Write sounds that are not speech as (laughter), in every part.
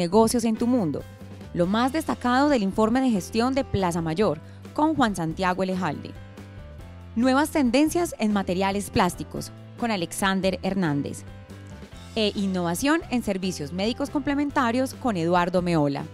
negocios en tu mundo, lo más destacado del informe de gestión de Plaza Mayor con Juan Santiago Elejalde. Nuevas tendencias en materiales plásticos con Alexander Hernández. E innovación en servicios médicos complementarios con Eduardo Meola.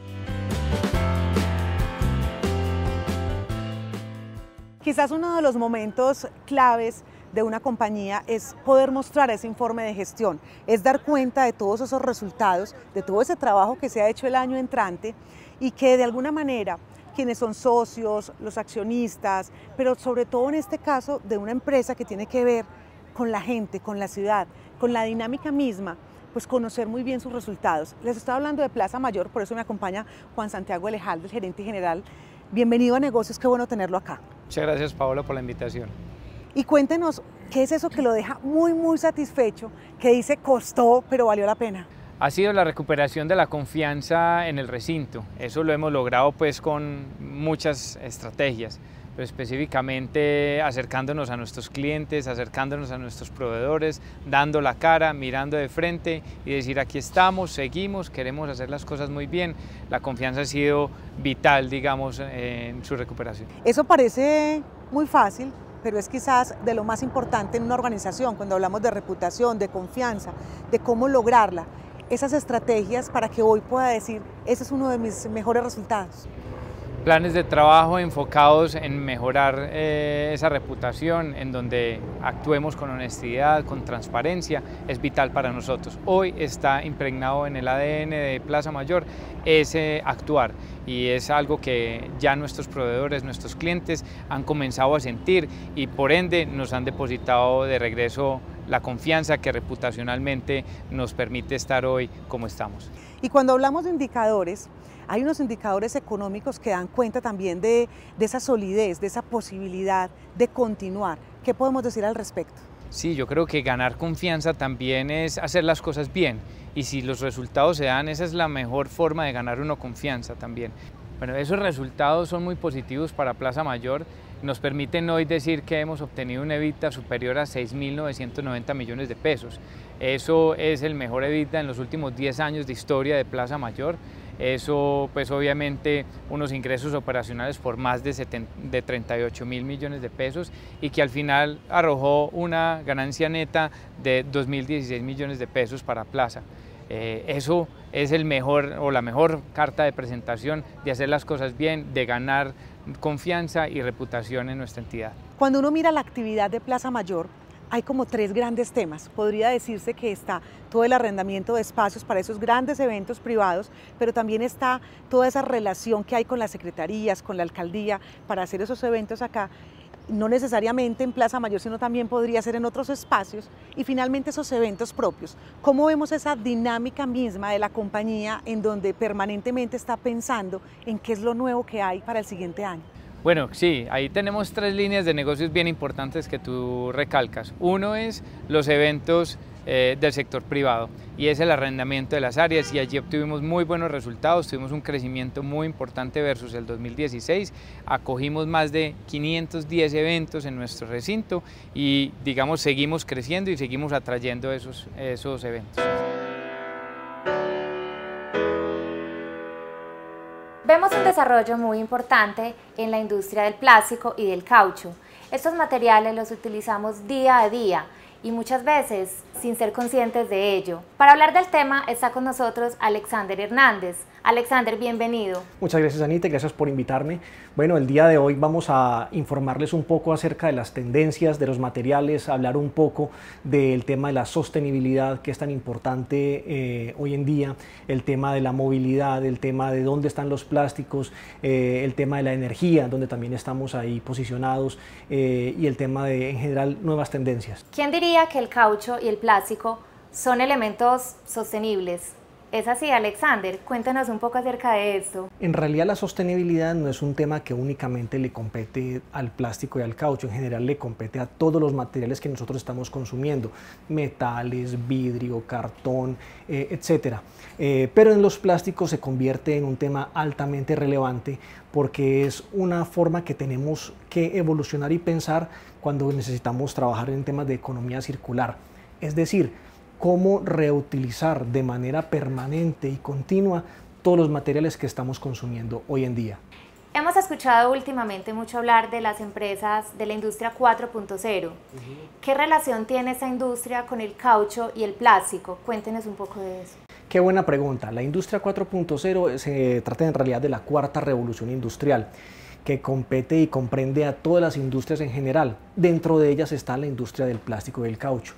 Quizás uno de los momentos claves de una compañía es poder mostrar ese informe de gestión, es dar cuenta de todos esos resultados, de todo ese trabajo que se ha hecho el año entrante y que de alguna manera quienes son socios, los accionistas, pero sobre todo en este caso de una empresa que tiene que ver con la gente, con la ciudad, con la dinámica misma, pues conocer muy bien sus resultados. Les estaba hablando de Plaza Mayor, por eso me acompaña Juan Santiago Elejalde, gerente general. Bienvenido a Negocios, qué bueno tenerlo acá. Muchas gracias Paola por la invitación. Y cuéntenos, ¿qué es eso que lo deja muy, muy satisfecho, que dice costó, pero valió la pena? Ha sido la recuperación de la confianza en el recinto. Eso lo hemos logrado pues con muchas estrategias, pero específicamente acercándonos a nuestros clientes, acercándonos a nuestros proveedores, dando la cara, mirando de frente y decir aquí estamos, seguimos, queremos hacer las cosas muy bien. La confianza ha sido vital, digamos, en su recuperación. Eso parece muy fácil, pero es quizás de lo más importante en una organización, cuando hablamos de reputación, de confianza, de cómo lograrla, esas estrategias para que hoy pueda decir, ese es uno de mis mejores resultados planes de trabajo enfocados en mejorar eh, esa reputación, en donde actuemos con honestidad, con transparencia, es vital para nosotros. Hoy está impregnado en el ADN de Plaza Mayor ese actuar y es algo que ya nuestros proveedores, nuestros clientes han comenzado a sentir y por ende nos han depositado de regreso la confianza que reputacionalmente nos permite estar hoy como estamos. Y cuando hablamos de indicadores, hay unos indicadores económicos que dan cuenta también de, esa solidez, de esa posibilidad de continuar. ¿Qué podemos decir al respecto? Sí, yo creo que ganar confianza también es hacer las cosas bien y si los resultados se dan, esa es la mejor forma de ganar uno confianza también. Bueno, esos resultados son muy positivos para Plaza Mayor. Nos permiten hoy decir que hemos obtenido un evita superior a 6.990 millones de pesos. Eso es el mejor evita en los últimos 10 años de historia de Plaza Mayor. Eso, pues obviamente, unos ingresos operacionales por más de, de 38 mil millones de pesos y que al final arrojó una ganancia neta de 2.016 millones de pesos para Plaza. Eh, eso es el mejor o la mejor carta de presentación de hacer las cosas bien, de ganar confianza y reputación en nuestra entidad. Cuando uno mira la actividad de Plaza Mayor, hay como tres grandes temas. Podría decirse que está todo el arrendamiento de espacios para esos grandes eventos privados, pero también está toda esa relación que hay con las secretarías, con la alcaldía, para hacer esos eventos acá no necesariamente en Plaza Mayor, sino también podría ser en otros espacios, y finalmente esos eventos propios. ¿Cómo vemos esa dinámica misma de la compañía en donde permanentemente está pensando en qué es lo nuevo que hay para el siguiente año? Bueno, sí, ahí tenemos tres líneas de negocios bien importantes que tú recalcas. Uno es los eventos eh, del sector privado y es el arrendamiento de las áreas y allí obtuvimos muy buenos resultados, tuvimos un crecimiento muy importante versus el 2016, acogimos más de 510 eventos en nuestro recinto y digamos seguimos creciendo y seguimos atrayendo esos, esos eventos. Vemos un desarrollo muy importante en la industria del plástico y del caucho. Estos materiales los utilizamos día a día y muchas veces sin ser conscientes de ello. Para hablar del tema está con nosotros Alexander Hernández. Alexander, bienvenido. Muchas gracias Anita, gracias por invitarme. Bueno, el día de hoy vamos a informarles un poco acerca de las tendencias, de los materiales, hablar un poco del tema de la sostenibilidad que es tan importante eh, hoy en día, el tema de la movilidad, el tema de dónde están los plásticos, eh, el tema de la energía, donde también estamos ahí posicionados eh, y el tema de en general nuevas tendencias. ¿Quién diría que el caucho y el plástico plástico son elementos sostenibles. Es así, Alexander, cuéntanos un poco acerca de esto. En realidad la sostenibilidad no es un tema que únicamente le compete al plástico y al caucho, en general le compete a todos los materiales que nosotros estamos consumiendo, metales, vidrio, cartón, eh, etcétera, etc. Eh, pero en los plásticos se convierte en un tema altamente relevante porque es una forma que tenemos que evolucionar y pensar cuando necesitamos trabajar en temas de economía circular es decir, cómo reutilizar de manera permanente y continua todos los materiales que estamos consumiendo hoy en día. Hemos escuchado últimamente mucho hablar de las empresas de la industria 4.0. ¿Qué relación tiene esa industria con el caucho y el plástico? Cuéntenos un poco de eso. Qué buena pregunta. La industria 4.0 eh, se trata en realidad de la cuarta revolución industrial que compete y comprende a todas las industrias en general. Dentro de ellas está la industria del plástico y del caucho.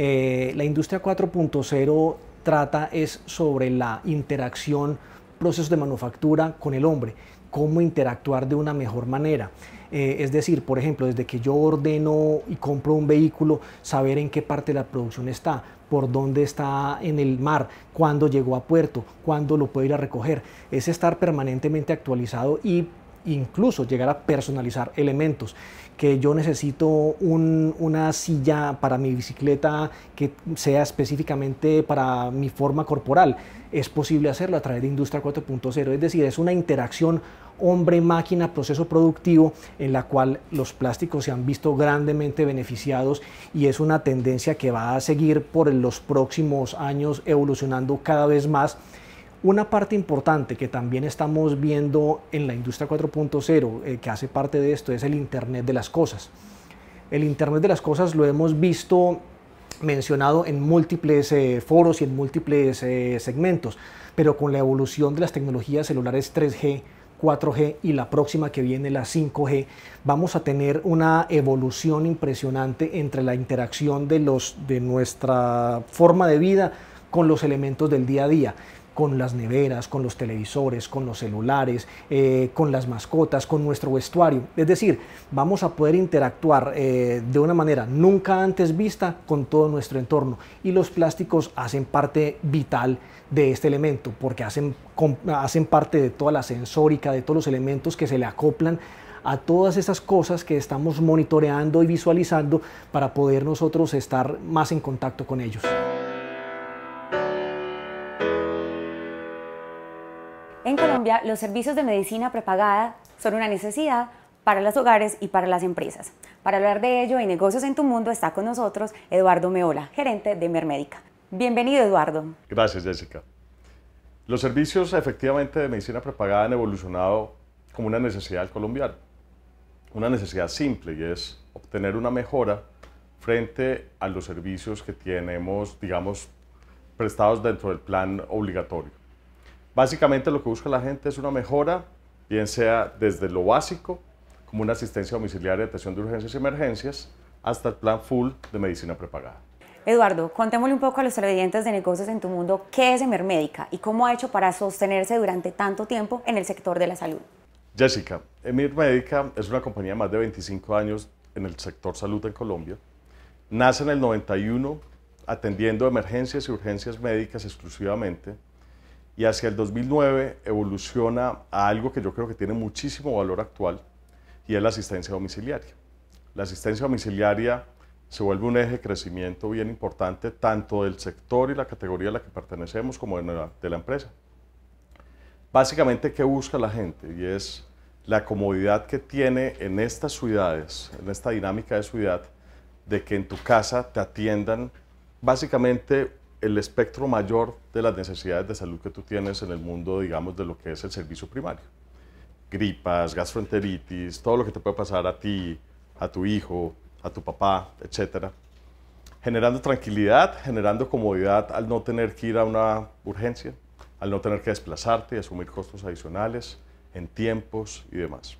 Eh, la industria 4.0 trata es sobre la interacción, procesos de manufactura con el hombre, cómo interactuar de una mejor manera. Eh, es decir, por ejemplo, desde que yo ordeno y compro un vehículo, saber en qué parte de la producción está, por dónde está en el mar, cuándo llegó a puerto, cuándo lo puedo ir a recoger. Es estar permanentemente actualizado y incluso llegar a personalizar elementos que yo necesito una silla para mi bicicleta que sea específicamente para mi forma corporal. Es posible hacerlo a través de Industria 4.0, es decir, es una interacción hombre-máquina, proceso productivo, en la cual los plásticos se han visto grandemente beneficiados y es una tendencia que va a seguir por los próximos años evolucionando cada vez más una parte importante que también estamos viendo en la industria 4.0, eh, que hace parte de esto, es el Internet de las Cosas. El Internet de las Cosas lo hemos visto mencionado en múltiples eh, foros y en múltiples eh, segmentos, pero con la evolución de las tecnologías celulares 3G, 4G y la próxima que viene, la 5G, vamos a tener una evolución impresionante entre la interacción de, los, de nuestra forma de vida con los elementos del día a día con las neveras, con los televisores, con los celulares, eh, con las mascotas, con nuestro vestuario. Es decir, vamos a poder interactuar eh, de una manera nunca antes vista con todo nuestro entorno. Y los plásticos hacen parte vital de este elemento, porque hacen, hacen parte de toda la sensórica, de todos los elementos que se le acoplan a todas esas cosas que estamos monitoreando y visualizando para poder nosotros estar más en contacto con ellos. los servicios de medicina prepagada son una necesidad para los hogares y para las empresas. Para hablar de ello y negocios en tu mundo está con nosotros Eduardo Meola, gerente de Mermédica. Bienvenido, Eduardo. Gracias, Jessica. Los servicios efectivamente de medicina prepagada han evolucionado como una necesidad colombiana, Una necesidad simple y es obtener una mejora frente a los servicios que tenemos, digamos, prestados dentro del plan obligatorio. Básicamente lo que busca la gente es una mejora, bien sea desde lo básico, como una asistencia domiciliaria de atención de urgencias y emergencias, hasta el plan full de medicina prepagada. Eduardo, contémosle un poco a los televidentes de negocios en tu mundo qué es Emermédica y cómo ha hecho para sostenerse durante tanto tiempo en el sector de la salud. Jessica, Emermédica es una compañía de más de 25 años en el sector salud en Colombia. Nace en el 91 atendiendo emergencias y urgencias médicas exclusivamente y hacia el 2009 evoluciona a algo que yo creo que tiene muchísimo valor actual y es la asistencia domiciliaria. La asistencia domiciliaria se vuelve un eje de crecimiento bien importante tanto del sector y la categoría a la que pertenecemos como de la, de la empresa. Básicamente, ¿qué busca la gente? Y es la comodidad que tiene en estas ciudades, en esta dinámica de ciudad, de que en tu casa te atiendan básicamente el espectro mayor de las necesidades de salud que tú tienes en el mundo, digamos, de lo que es el servicio primario. Gripas, gastroenteritis, todo lo que te puede pasar a ti, a tu hijo, a tu papá, etcétera. Generando tranquilidad, generando comodidad al no tener que ir a una urgencia, al no tener que desplazarte y asumir costos adicionales en tiempos y demás.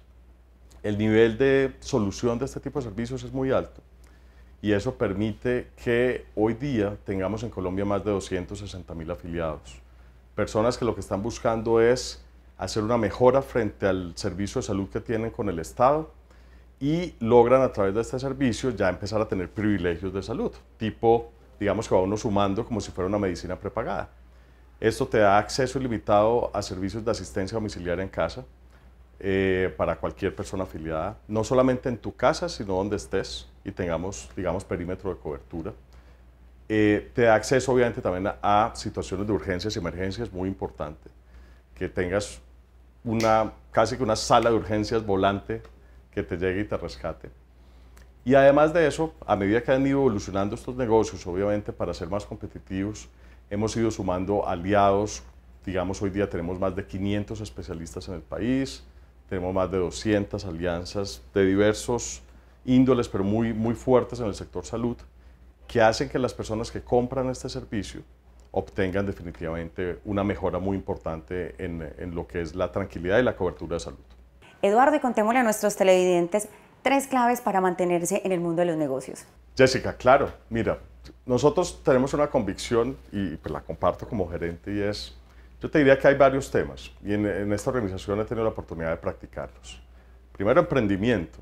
El nivel de solución de este tipo de servicios es muy alto y eso permite que hoy día tengamos en Colombia más de 260 mil afiliados. Personas que lo que están buscando es hacer una mejora frente al servicio de salud que tienen con el Estado y logran a través de este servicio ya empezar a tener privilegios de salud, tipo, digamos que va uno sumando como si fuera una medicina prepagada. Esto te da acceso ilimitado a servicios de asistencia domiciliaria en casa eh, para cualquier persona afiliada, no solamente en tu casa, sino donde estés y tengamos, digamos, perímetro de cobertura. Eh, te da acceso, obviamente, también a, situaciones de urgencias y emergencias, muy importante. Que tengas una, casi que una sala de urgencias volante que te llegue y te rescate. Y además de eso, a medida que han ido evolucionando estos negocios, obviamente, para ser más competitivos, hemos ido sumando aliados. Digamos, hoy día tenemos más de 500 especialistas en el país, tenemos más de 200 alianzas de diversos índoles, pero muy, muy fuertes en el sector salud, que hacen que las personas que compran este servicio obtengan definitivamente una mejora muy importante en, en lo que es la tranquilidad y la cobertura de salud. Eduardo, y contémosle a nuestros televidentes tres claves para mantenerse en el mundo de los negocios. Jessica, claro, mira, nosotros tenemos una convicción y pues la comparto como gerente y es, yo te diría que hay varios temas y en, en esta organización he tenido la oportunidad de practicarlos. Primero, emprendimiento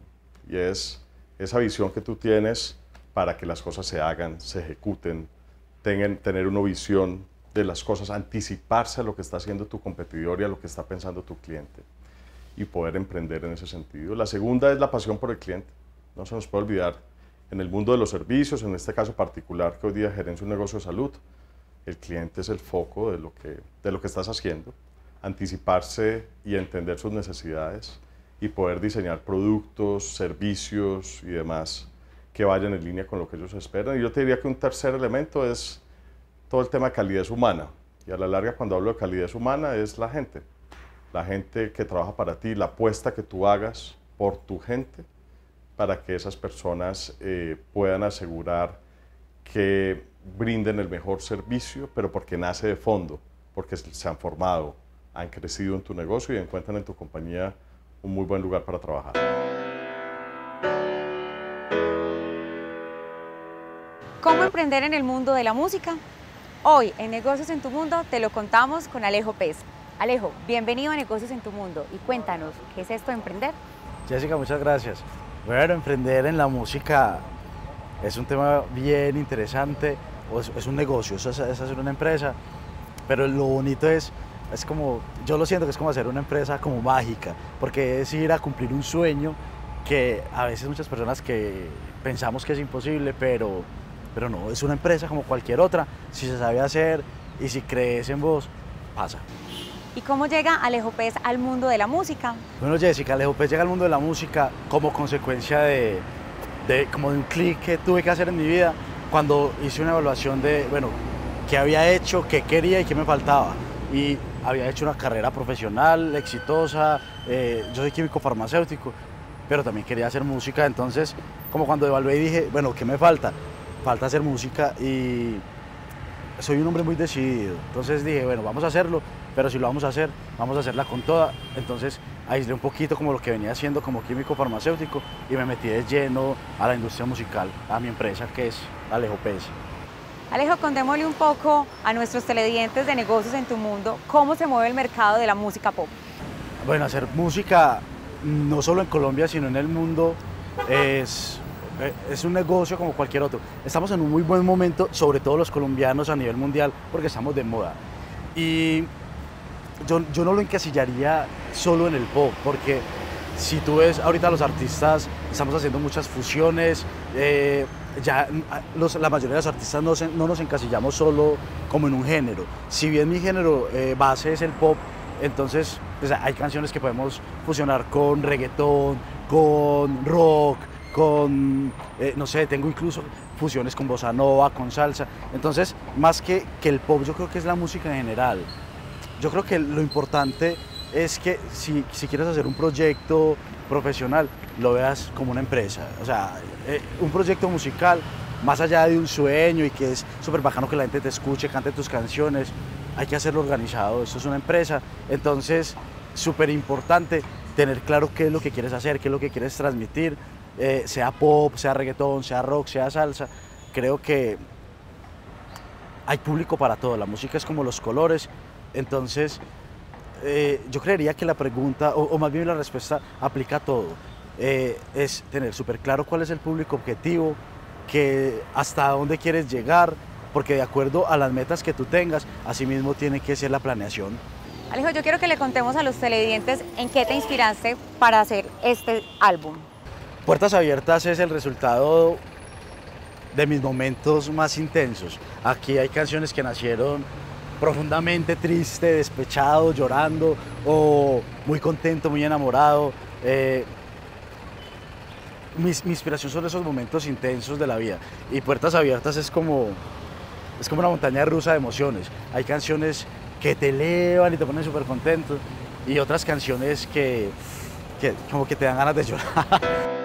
y es esa visión que tú tienes para que las cosas se hagan, se ejecuten, tener una visión de las cosas, anticiparse a lo que está haciendo tu competidor y a lo que está pensando tu cliente y poder emprender en ese sentido. La segunda es la pasión por el cliente. No se nos puede olvidar, en el mundo de los servicios, en este caso particular que hoy día gerencia un negocio de salud, el cliente es el foco de lo de lo que estás haciendo, anticiparse y entender sus necesidades, y poder diseñar productos, servicios y demás que vayan en línea con lo que ellos esperan. Y yo te diría que un tercer elemento es todo el tema de calidez humana. Y a la larga, cuando hablo de calidad humana, es la gente. La gente que trabaja para ti, la apuesta que tú hagas por tu gente, para que esas personas eh, puedan asegurar que brinden el mejor servicio, pero porque nace de fondo, porque se han formado, han crecido en tu negocio y encuentran en tu compañía un muy buen lugar para trabajar. ¿Cómo emprender en el mundo de la música? Hoy en Negocios en tu Mundo te lo contamos con Alejo Pez. Alejo, bienvenido a Negocios en tu Mundo y cuéntanos, ¿qué es esto de emprender? Jessica, muchas gracias. Bueno, emprender en la música es un tema bien interesante, es, un negocio, es, hacer una empresa, pero lo bonito es es como, yo lo siento que es como hacer una empresa como mágica, porque es ir a cumplir un sueño que a veces muchas personas que pensamos que es imposible, pero, pero no, es una empresa como cualquier otra, si se sabe hacer y si crees en vos, pasa. ¿Y cómo llega Alejo Pez al mundo de la música? Bueno, Jessica, Alejo Pez llega al mundo de la música como consecuencia de, como un clic que tuve que hacer en mi vida cuando hice una evaluación de, bueno, qué había hecho, qué quería y qué me faltaba. Y había hecho una carrera profesional, exitosa, eh, yo soy químico farmacéutico, pero también quería hacer música, entonces como cuando evalué y dije, bueno, ¿qué me falta? Falta hacer música y soy un hombre muy decidido, entonces dije, bueno, vamos a hacerlo, pero si lo vamos a hacer, vamos a hacerla con toda, entonces aislé un poquito como lo que venía haciendo como químico farmacéutico y me metí de lleno a la industria musical, a mi empresa que es Alejo Pérez. Alejo, contémosle un poco a nuestros televidentes de negocios en tu mundo cómo se mueve el mercado de la música pop. Bueno, hacer música mm, no solo en Colombia, sino en el mundo eh, es, un negocio como cualquier otro. Estamos en un muy buen momento, sobre todo los colombianos a nivel mundial, porque estamos de moda. Y yo, no lo encasillaría solo en el pop, porque si tú ves ahorita los artistas, estamos haciendo muchas fusiones. Eh, ya ah, la mayoría de los artistas no, nos encasillamos solo como en un género. Si bien mi género eh, base es el pop, entonces pues, hay canciones que podemos fusionar con reggaetón, con rock, con, eh, no sé, tengo incluso fusiones con bossa nova, con salsa. Entonces, más que, que el pop, yo creo que es la música en general. Yo creo que lo importante es que si, si quieres hacer un proyecto profesional lo veas como una empresa. O sea, eh, un proyecto musical, más allá de un sueño y que es súper bacano que la gente te escuche, cante tus canciones, hay que hacerlo organizado. Esto es una empresa. Entonces, súper importante tener claro qué es lo que quieres hacer, qué es lo que quieres transmitir, eh, sea pop, sea reggaetón, sea rock, sea salsa. Creo que hay público para todo. La música es como los colores. Entonces, eh, yo creería que la pregunta, o, más bien la respuesta, aplica a todo. Eh, es tener súper claro cuál es el público objetivo, que hasta dónde quieres llegar, porque de acuerdo a las metas que tú tengas, asimismo tiene que ser la planeación. Alejo, yo quiero que le contemos a los televidentes en qué te inspiraste para hacer este álbum. Puertas Abiertas es el resultado de mis momentos más intensos. Aquí hay canciones que nacieron profundamente triste, despechado, llorando o muy contento, muy enamorado. Eh, mi, inspiración son esos momentos intensos de la vida y Puertas Abiertas es como, es como una montaña rusa de emociones. Hay canciones que te elevan y te ponen súper contento y otras canciones que, que como que te dan ganas de llorar. (laughs)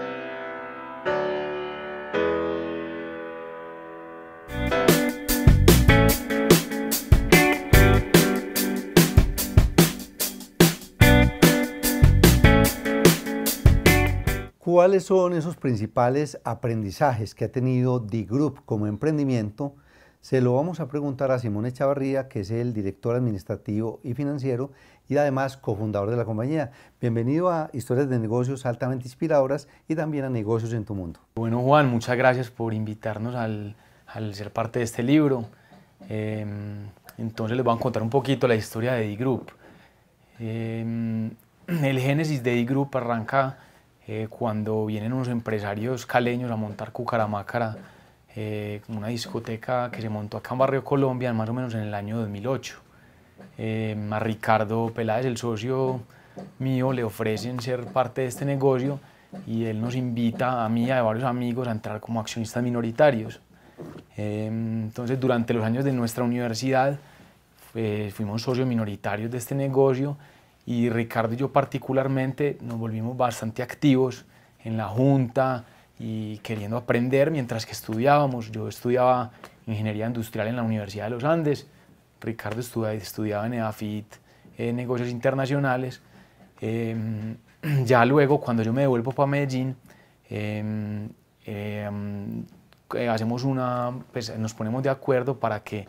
¿Cuáles son esos principales aprendizajes que ha tenido D Group como emprendimiento? Se lo vamos a preguntar a Simón Echavarría, que es el director administrativo y financiero y además cofundador de la compañía. Bienvenido a Historias de Negocios altamente inspiradoras y también a Negocios en tu Mundo. Bueno, Juan, muchas gracias por invitarnos al, ser parte de este libro. Em, entonces les voy a contar un poquito la historia de D Group. Em, el génesis de D Group arranca eh, cuando vienen unos empresarios caleños a montar Cucaramácara, eh, una discoteca que se montó acá en Barrio Colombia, más o menos en el año 2008. Eh, a Ricardo Peláez, el socio mío, le ofrecen ser parte de este negocio y él nos invita a mí y a varios amigos a entrar como accionistas minoritarios. Eh, entonces, durante los años de nuestra universidad, fuimos socios minoritarios de este negocio y Ricardo y yo particularmente nos volvimos bastante activos en la junta y queriendo aprender mientras que estudiábamos. Yo estudiaba ingeniería industrial en la Universidad de los Andes, Ricardo estudiaba, en EAFIT, en negocios internacionales. Em, (clears throat) ya luego, cuando yo me devuelvo para Medellín, em, em, eh, hacemos una, pues, nos ponemos de acuerdo para que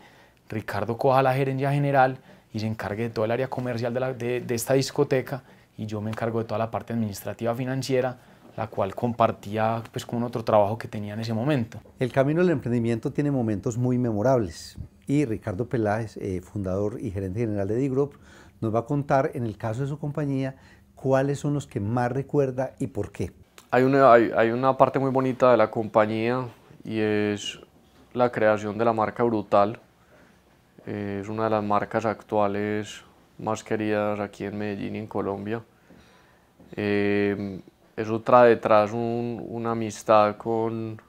Ricardo coja la gerencia general y se encargue de todo el área comercial de, de, esta discoteca y yo me encargo de toda la parte administrativa financiera la cual compartía pues con otro trabajo que tenía en ese momento. El camino del emprendimiento tiene momentos muy memorables y Ricardo Peláez, eh, fundador y gerente general de D-Group, nos va a contar en el caso de su compañía cuáles son los que más recuerda y por qué. Hay una, hay, hay una parte muy bonita de la compañía y es la creación de la marca Brutal, eh, es una de las marcas actuales más queridas aquí en Medellín y en Colombia. Eh, eso trae detrás una amistad con,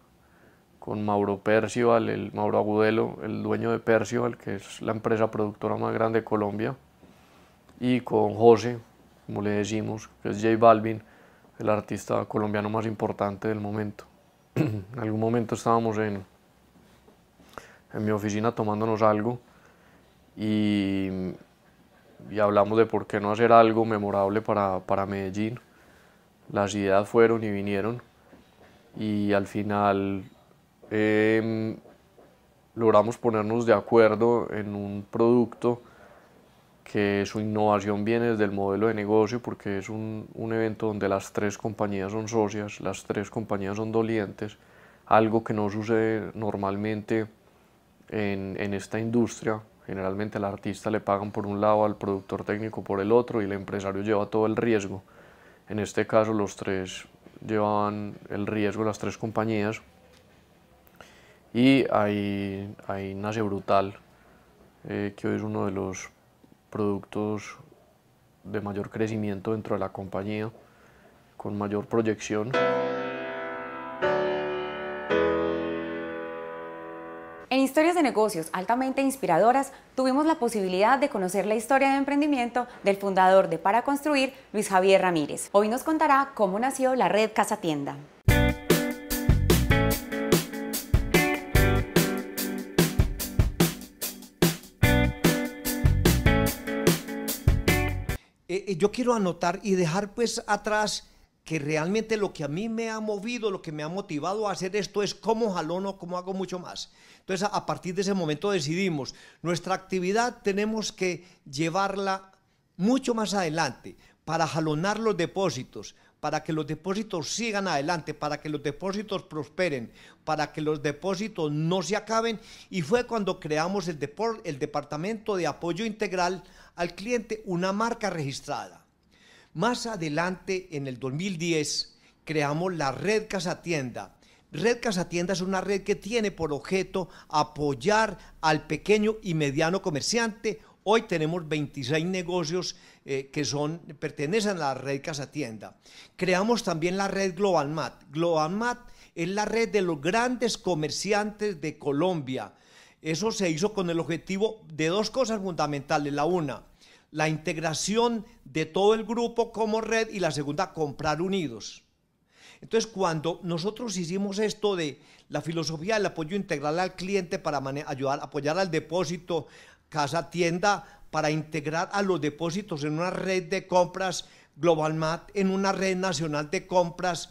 con Mauro Percival, el Mauro Agudelo, el dueño de Percival, que es la empresa productora más grande de Colombia, y con José, como le decimos, que es J Balvin, el artista colombiano más importante del momento. (clears throat) en algún momento estábamos en, en mi oficina tomándonos algo y, hablamos de por qué no hacer algo memorable para, para Medellín. Las ideas fueron y vinieron y al final em, logramos ponernos de acuerdo en un producto que su innovación viene desde el modelo de negocio porque es un, evento donde las tres compañías son socias, las tres compañías son dolientes, algo que no sucede normalmente en esta industria Generalmente al artista le pagan por un lado, al productor técnico por el otro y el empresario lleva todo el riesgo. En este caso los tres llevan el riesgo, las tres compañías. Y ahí, nace Brutal, eh, que hoy es uno de los productos de mayor crecimiento dentro de la compañía, con mayor proyección. de negocios altamente inspiradoras, tuvimos la posibilidad de conocer la historia de emprendimiento del fundador de Para Construir, Luis Javier Ramírez. Hoy nos contará cómo nació la red Casa Tienda. Eh, eh, yo quiero anotar y dejar pues atrás que realmente lo que a mí me ha movido, lo que me ha motivado a hacer esto es cómo jalono, cómo hago mucho más. Entonces, a partir de ese momento decidimos, nuestra actividad tenemos que llevarla mucho más adelante para jalonar los depósitos, para que los depósitos sigan adelante, para que los depósitos prosperen, para que los depósitos no se acaben. Y fue cuando creamos el, el Departamento de Apoyo Integral al Cliente, una marca registrada más adelante, en el 2010, creamos la Red Casa Tienda. Red Casa Tienda es una red que tiene por objeto apoyar al pequeño y mediano comerciante. Hoy tenemos 26 negocios eh, que son, pertenecen a la red Casa Tienda. Creamos también la red GlobalMat. GlobalMat es la red de los grandes comerciantes de Colombia. Eso se hizo con el objetivo de dos cosas fundamentales. La una, la integración de todo el grupo como red y la segunda, comprar unidos. Entonces, cuando nosotros hicimos esto de la filosofía del apoyo integral al cliente para ayudar, apoyar al depósito, casa, tienda, para integrar a los depósitos en una red de compras, GlobalMat, en una red nacional de compras,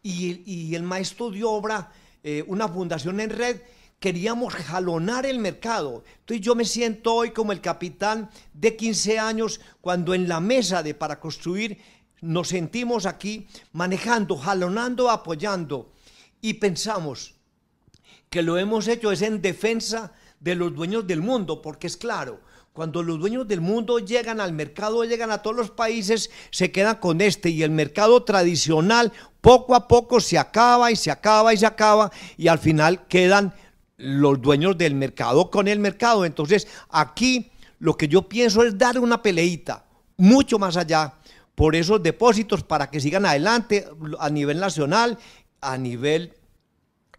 y, el maestro de obra, eh, una fundación en red, queríamos jalonar el mercado. Entonces yo me siento hoy como el capitán de 15 años cuando en la mesa de para construir nos sentimos aquí manejando, jalonando, apoyando y pensamos que lo hemos hecho es en defensa de los dueños del mundo, porque es claro, cuando los dueños del mundo llegan al mercado, llegan a todos los países, se quedan con este y el mercado tradicional poco a poco se acaba y se acaba y se acaba y al final quedan los dueños del mercado con el mercado. Entonces, aquí lo que yo pienso es dar una peleita mucho más allá por esos depósitos para que sigan adelante a nivel nacional, a nivel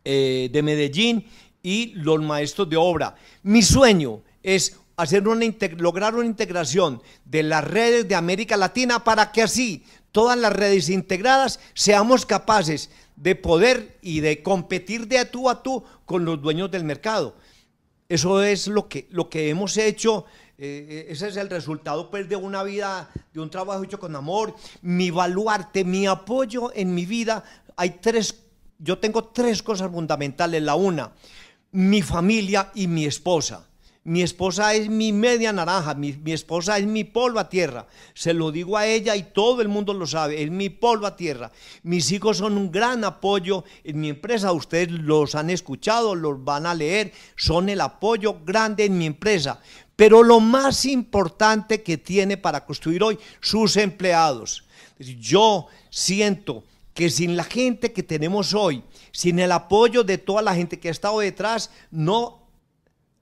eh, de Medellín y los maestros de obra. Mi sueño es hacer una lograr una integración de las redes de América Latina para que así todas las redes integradas seamos capaces de poder y de competir de a tú a tú con los dueños del mercado. Eso es lo que, lo que hemos hecho, eh, ese es el resultado pues, de una vida, de un trabajo hecho con amor, mi baluarte, mi apoyo en mi vida. Hay tres, yo tengo tres cosas fundamentales, la una, mi familia y mi esposa. Mi esposa es mi media naranja, mi, esposa es mi polvo a tierra. Se lo digo a ella y todo el mundo lo sabe, es mi polvo a tierra. Mis hijos son un gran apoyo en mi empresa, ustedes los han escuchado, los van a leer, son el apoyo grande en mi empresa. Pero lo más importante que tiene para construir hoy, sus empleados. Yo siento que sin la gente que tenemos hoy, sin el apoyo de toda la gente que ha estado detrás, no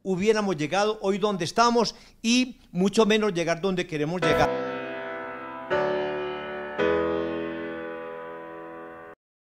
hubiéramos llegado hoy donde estamos y mucho menos llegar donde queremos llegar.